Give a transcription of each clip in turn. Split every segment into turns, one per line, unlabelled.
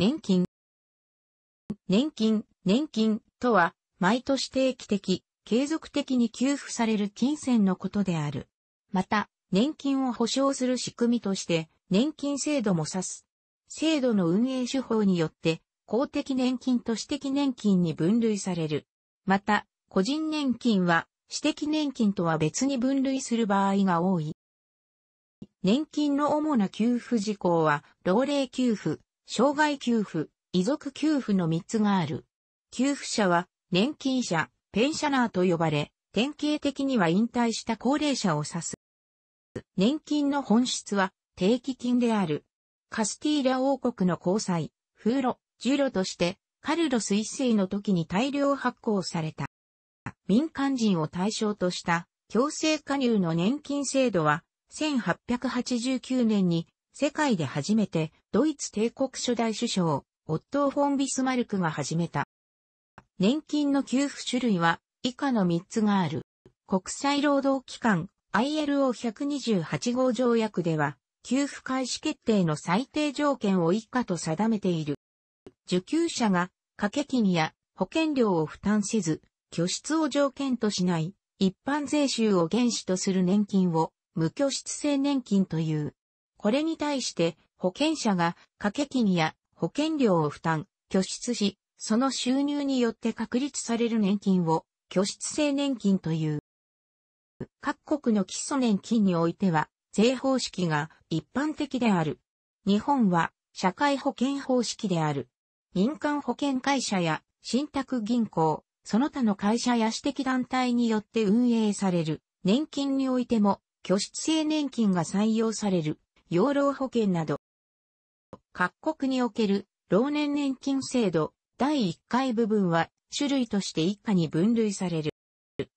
年金。年金、年金とは、毎年定期的、継続的に給付される金銭のことである。また、年金を保障する仕組みとして、年金制度も指す。制度の運営手法によって、公的年金と私的年金に分類される。また、個人年金は、私的年金とは別に分類する場合が多い。年金の主な給付事項は、老齢給付、障害給付、遺族給付の3つがある。給付者は、年金者、ペンシャナーと呼ばれ、典型的には引退した高齢者を指す。年金の本質は、定期金である。カスティーラ王国の交際、風呂、ジュロとして、カルロス一世の時に大量発行された。民間人を対象とした強制加入の年金制度は、1889年に世界で初めてドイツ帝国初代首相、オットー・フォン・ビスマルクが始めた。年金の給付種類は以下の3つがある。国際労働機関 ILO128 号条約では、給付開始決定の最低条件を以下と定めている。受給者が掛け金や保険料を負担せず、拠出を条件としない、一般税収を原資とする年金を無拠出性年金という。これに対して保険者が掛け金や保険料を負担、拠出し、その収入によって確立される年金を拠出性年金という。各国の基礎年金においては税方式が一般的である。日本は社会保険方式である。民間保険会社や信託銀行、その他の会社や私的団体によって運営される年金においても拠出性年金が採用される。養老保険など、各国における老年年金制度第1回部分は種類として一家に分類される。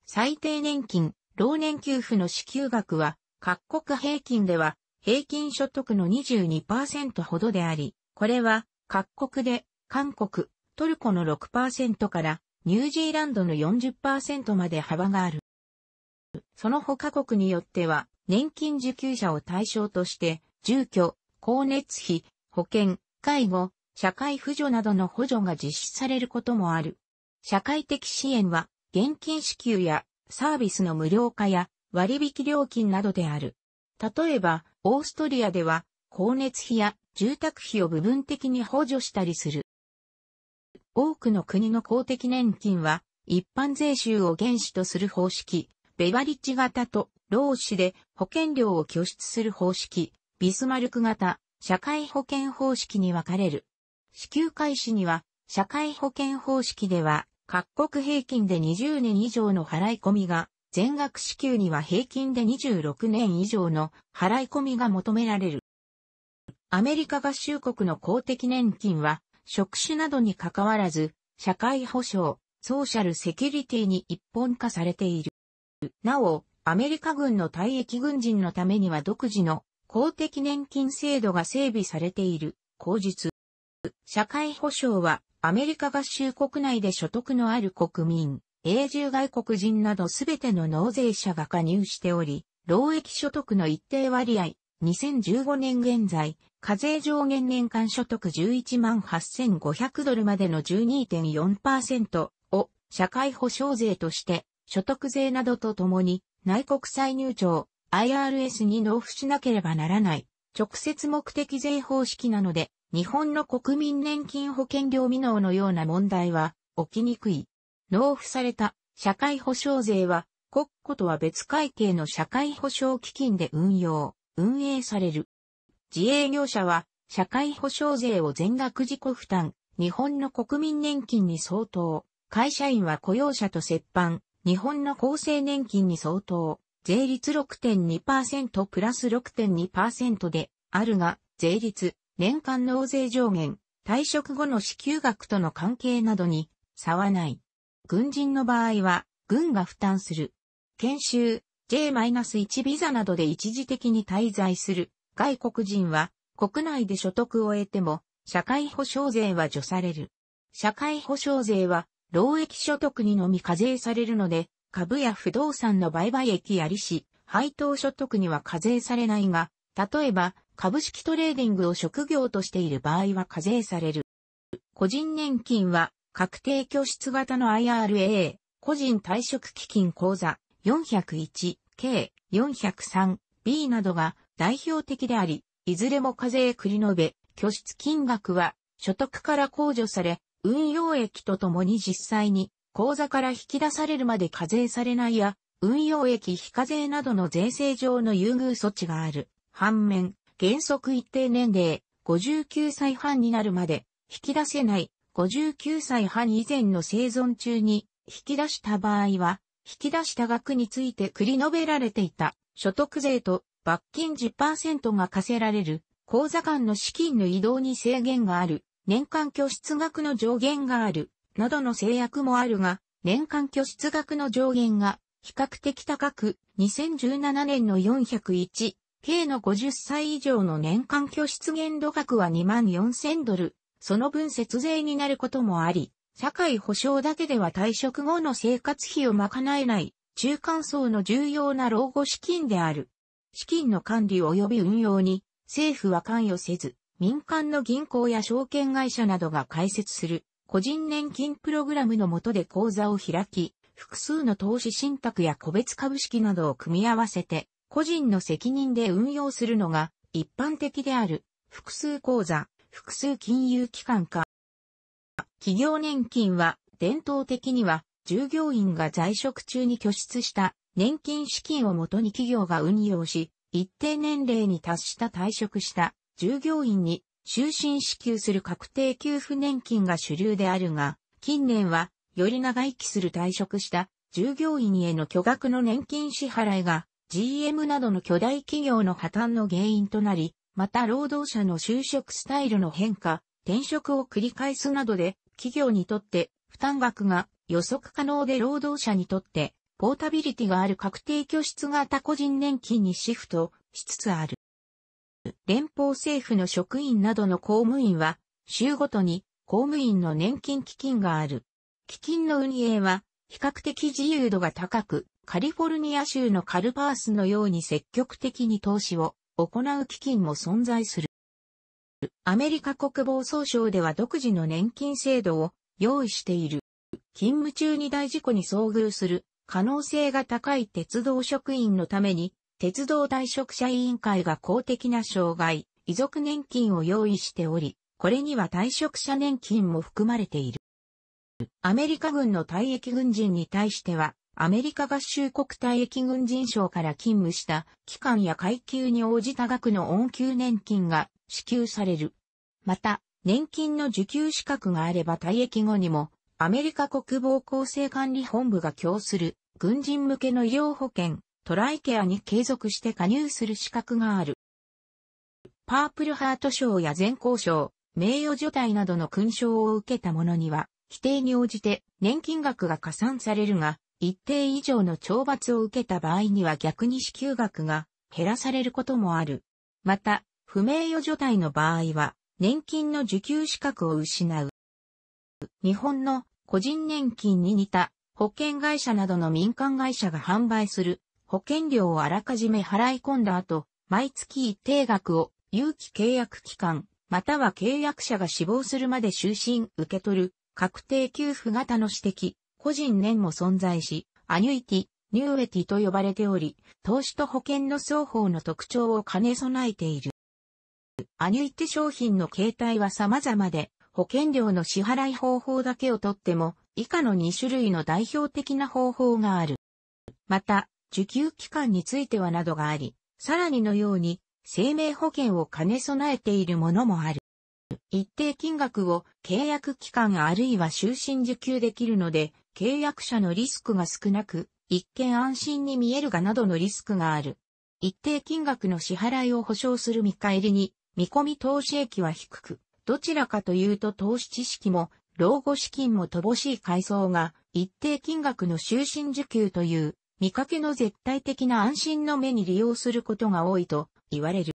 最低年金、老年給付の支給額は各国平均では平均所得の22%ほどであり、これは各国で韓国、トルコの6%からニュージーランドの40%まで幅がある。その他国によっては年金受給者を対象として、住居、光熱費、保険、介護、社会扶助などの補助が実施されることもある。社会的支援は、現金支給やサービスの無料化や割引料金などである。例えば、オーストリアでは、光熱費や住宅費を部分的に補助したりする。多くの国の公的年金は、一般税収を原資とする方式、ベバリッジ型と労使で保険料を拠出する方式、ビスマルク型、社会保険方式に分かれる。支給開始には、社会保険方式では、各国平均で20年以上の払い込みが、全額支給には平均で26年以上の払い込みが求められる。アメリカ合衆国の公的年金は、職種などに関わらず、社会保障、ソーシャルセキュリティに一本化されている。なお、アメリカ軍の退役軍人のためには独自の公的年金制度が整備されている、口述。社会保障は、アメリカ合衆国内で所得のある国民、永住外国人などすべての納税者が加入しており、労役所得の一定割合、2015年現在、課税上限年間所得11万8500ドルまでの12.4%を社会保障税として所得税などとともに内国歳入庁 IRS に納付しなければならない、直接目的税方式なので、日本の国民年金保険料未納のような問題は起きにくい。納付された社会保障税は国庫とは別会計の社会保障基金で運用、運営される。自営業者は社会保障税を全額自己負担、日本の国民年金に相当、会社員は雇用者と折半、日本の厚生年金に相当、税率6.2%プラス6.2%であるが、税率、年間納税上限、退職後の支給額との関係などに差はない。軍人の場合は、軍が負担する。研修、J-1 ビザなどで一時的に滞在する外国人は、国内で所得を得ても、社会保障税は除される。社会保障税は、労役所得にのみ課税されるので、株や不動産の売買益や利子、配当所得には課税されないが、例えば、株式トレーディングを職業としている場合は課税される。個人年金は、確定拠出型の IRA、個人退職基金口座 401K、403B などが代表的であり、いずれも課税繰り延べ、拠出金額は所得から控除され、運用益とともに実際に口座から引き出されるまで課税されないや、運用益非課税などの税制上の優遇措置がある。反面、原則一定年齢、59歳半になるまで引き出せない、59歳半以前の生存中に引き出した場合は、引き出した額について繰り述べられていた所得税と罰金10%が課せられる口座間の資金の移動に制限がある年間拠出額の上限がある、などの制約もあるが、年間拠出額の上限が比較的高く、2017年の 401K の50歳以上の年間拠出限度額は24,000ドル、その分節税になることもあり、社会保障だけでは退職後の生活費を賄えない中間層の重要な老後資金である。資金の管理及び運用に政府は関与せず、民間の銀行や証券会社などが開設する個人年金プログラムの下で口座を開き、複数の投資信託や個別株式などを組み合わせて、個人の責任で運用するのが一般的である複数口座、複数金融機関か。企業年金は伝統的には従業員が在職中に拠出した年金資金をもとに企業が運用し、一定年齢に達した退職した従業員に終身支給する確定給付年金が主流であるが、近年はより長生きする退職した従業員への巨額の年金支払いが GM などの巨大企業の破綻の原因となり、また労働者の就職スタイルの変化、転職を繰り返すなどで企業にとって負担額が予測可能で労働者にとってポータビリティがある確定拠出型個人年金にシフトしつつある。連邦政府の職員などの公務員は、州ごとに公務員の年金基金がある。基金の運営は、比較的自由度が高く、カリフォルニア州のカルパースのように積極的に投資を行う基金も存在する。アメリカ国防総省では独自の年金制度を用意している。勤務中に大事故に遭遇する可能性が高い鉄道職員のために鉄道退職者委員会が公的な障害、遺族年金を用意しており、これには退職者年金も含まれている。アメリカ軍の退役軍人に対しては、アメリカ合衆国退役軍人賞から勤務した機関や階級に応じた額の恩給年金が支給される。また、年金の受給資格があれば退役後にも、アメリカ国防厚生管理本部が供する軍人向けの医療保険、トライケアに継続して加入する資格がある。パープルハート賞や全校賞、名誉除隊などの勲章を受けた者には、規定に応じて年金額が加算されるが、一定以上の懲罰を受けた場合には逆に支給額が減らされることもある。また、不名誉除隊の場合は、年金の受給資格を失う。日本の個人年金に似た保険会社などの民間会社が販売する保険料をあらかじめ払い込んだ後、毎月一定額を有期契約期間、または契約者が死亡するまで終身受け取る、確定給付型の指摘、個人年も存在し、アニュイティ、ニューエティと呼ばれており、投資と保険の双方の特徴を兼ね備えている。アニュイティ商品の形態は様々で、保険料の支払い方法だけをとっても、以下の2種類の代表的な方法がある。また、受給期間についてはなどがあり、さらにのように生命保険を兼ね備えているものもある。一定金額を契約期間あるいは終身受給できるので、契約者のリスクが少なく、一見安心に見えるがなどのリスクがある。一定金額の支払いを保証する見返りに、見込み投資益は低く、どちらかというと投資知識も、老後資金も乏しい階層が、一定金額の終身受給という見かけの絶対的な安心の目に利用することが多いと言われる。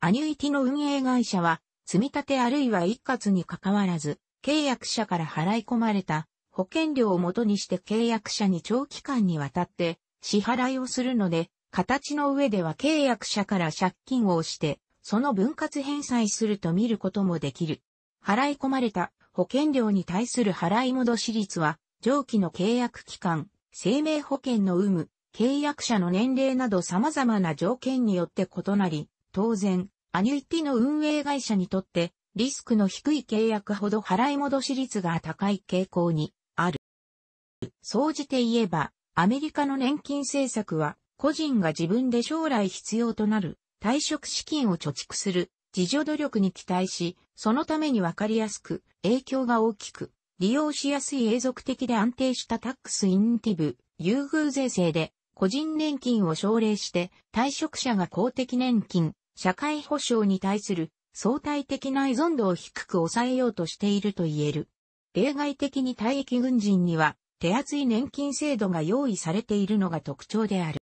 アニュイティの運営会社は、積立あるいは一括に関わらず、契約者から払い込まれた保険料をもとにして契約者に長期間にわたって支払いをするので、形の上では契約者から借金をして、その分割返済すると見ることもできる。払い込まれた保険料に対する払い戻し率は、上記の契約期間生命保険の有無、契約者の年齢など様々な条件によって異なり、当然、アニュイティの運営会社にとって、リスクの低い契約ほど払い戻し率が高い傾向にある。総じて言えば、アメリカの年金政策は、個人が自分で将来必要となる退職資金を貯蓄する自助努力に期待し、そのためにわかりやすく、影響が大きく、利用しやすい永続的で安定したタックスインティブ、優遇税制で、個人年金を奨励して、退職者が公的年金、社会保障に対する相対的な依存度を低く抑えようとしていると言える。例外的に退役軍人には、手厚い年金制度が用意されているのが特徴である。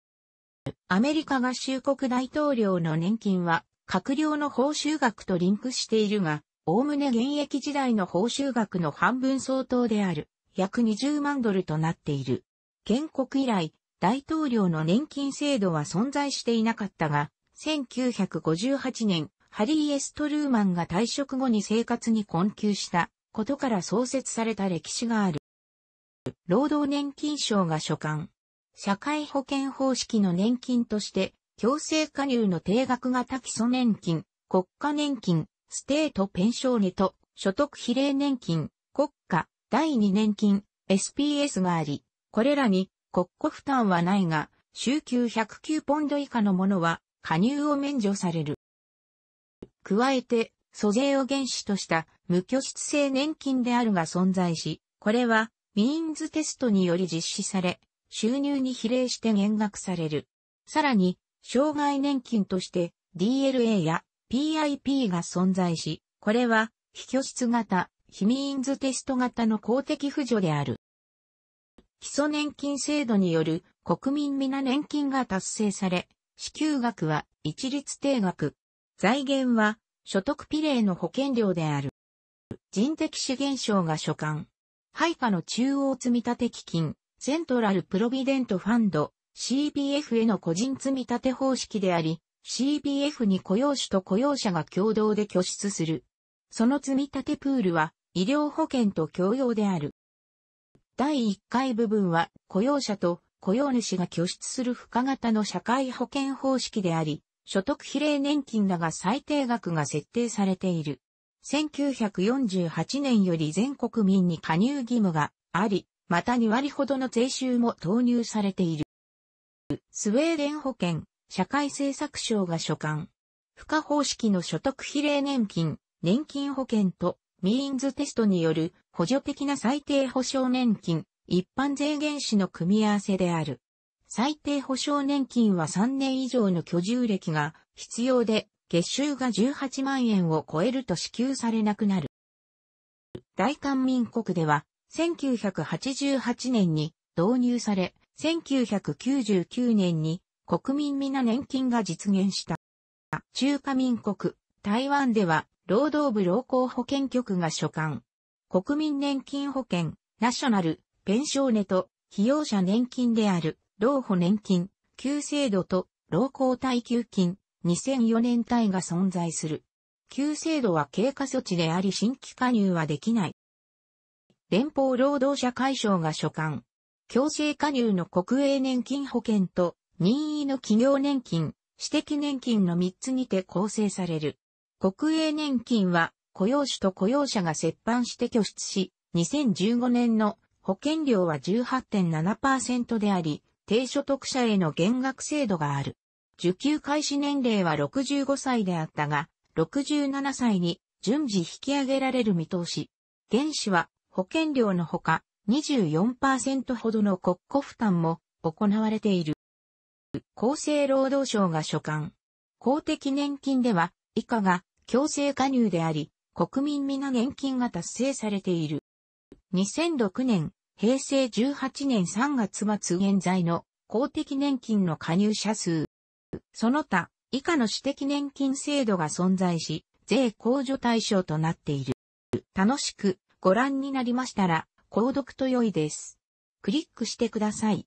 アメリカ合衆国大統領の年金は、閣僚の報酬額とリンクしているが、おおむね現役時代の報酬額の半分相当である、約20万ドルとなっている。建国以来、大統領の年金制度は存在していなかったが、1958年、ハリー・エストルーマンが退職後に生活に困窮したことから創設された歴史がある。労働年金省が所管。社会保険方式の年金として、強制加入の定額型基礎年金、国家年金、ステートペンショーネと所得比例年金、国家、第二年金、SPS があり、これらに国庫負担はないが、週休109ポンド以下のものは加入を免除される。加えて、租税を原資とした無拠出性年金であるが存在し、これはウィーンズテストにより実施され、収入に比例して減額される。さらに、障害年金として DLA や PIP が存在し、これは、非拠出型、非ミーンズテスト型の公的扶助である。基礎年金制度による国民皆年金が達成され、支給額は一律定額。財源は所得比例の保険料である。人的資源省が所管。配下の中央積立基金、セントラルプロビデントファンド、CBF への個人積立方式であり、CBF に雇用主と雇用者が共同で拠出する。その積立プールは医療保険と共用である。第1回部分は雇用者と雇用主が拠出する付加型の社会保険方式であり、所得比例年金らが最低額が設定されている。1948年より全国民に加入義務があり、また2割ほどの税収も投入されている。スウェーデン保険、社会政策省が所管。付加方式の所得比例年金、年金保険とミーンズテストによる補助的な最低保障年金、一般税源子の組み合わせである。最低保障年金は3年以上の居住歴が必要で、月収が18万円を超えると支給されなくなる。大韓民国では、1988年に導入され、1999年に国民皆年金が実現した。中華民国、台湾では、労働部労工保険局が所管。国民年金保険、ナショナル、ペンショーネと、被用者年金である、老保年金、旧制度と、労工耐久金、2004年体が存在する。旧制度は経過措置であり新規加入はできない。連邦労働者会省が所管。強制加入の国営年金保険と任意の企業年金、私的年金の3つにて構成される。国営年金は雇用主と雇用者が折半して拠出し、2015年の保険料は18.7%であり、低所得者への減額制度がある。受給開始年齢は65歳であったが、67歳に順次引き上げられる見通し。原資は保険料のほか24%ほどの国庫負担も行われている。厚生労働省が所管。公的年金では、以下が強制加入であり、国民皆年金が達成されている。2006年、平成18年3月末現在の公的年金の加入者数。その他、以下の私的年金制度が存在し、税控除対象となっている。楽しくご覧になりましたら、購読と良いです。クリックしてください。